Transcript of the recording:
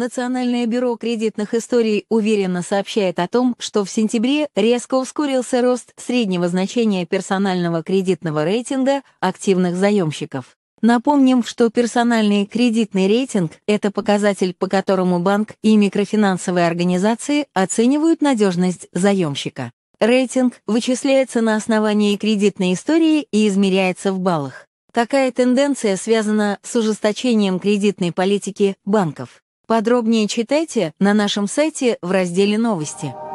Национальное бюро кредитных историй уверенно сообщает о том, что в сентябре резко ускорился рост среднего значения персонального кредитного рейтинга активных заемщиков. Напомним, что персональный кредитный рейтинг – это показатель, по которому банк и микрофинансовые организации оценивают надежность заемщика. Рейтинг вычисляется на основании кредитной истории и измеряется в баллах. Такая тенденция связана с ужесточением кредитной политики банков. Подробнее читайте на нашем сайте в разделе «Новости».